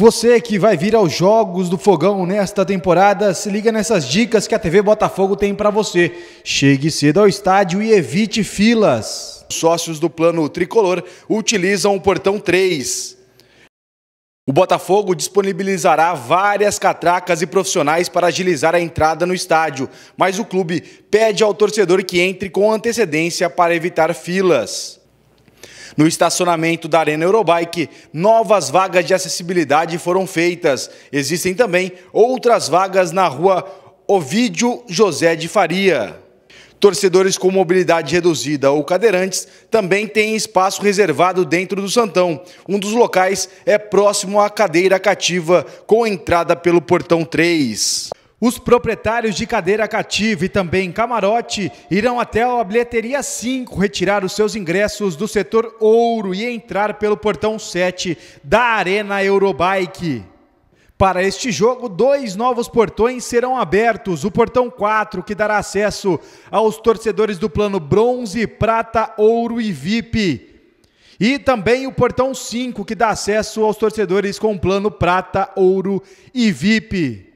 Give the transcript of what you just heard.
Você que vai vir aos Jogos do Fogão nesta temporada, se liga nessas dicas que a TV Botafogo tem para você. Chegue cedo ao estádio e evite filas. Sócios do plano tricolor utilizam o portão 3. O Botafogo disponibilizará várias catracas e profissionais para agilizar a entrada no estádio, mas o clube pede ao torcedor que entre com antecedência para evitar filas. No estacionamento da Arena Eurobike, novas vagas de acessibilidade foram feitas. Existem também outras vagas na rua Ovídio José de Faria. Torcedores com mobilidade reduzida ou cadeirantes também têm espaço reservado dentro do Santão. Um dos locais é próximo à cadeira cativa, com entrada pelo portão 3. Os proprietários de cadeira cativa e também camarote irão até a bilheteria 5 retirar os seus ingressos do setor ouro e entrar pelo portão 7 da Arena Eurobike. Para este jogo, dois novos portões serão abertos: o portão 4, que dará acesso aos torcedores do plano bronze, prata, ouro e VIP. E também o portão 5, que dá acesso aos torcedores com plano prata, ouro e VIP.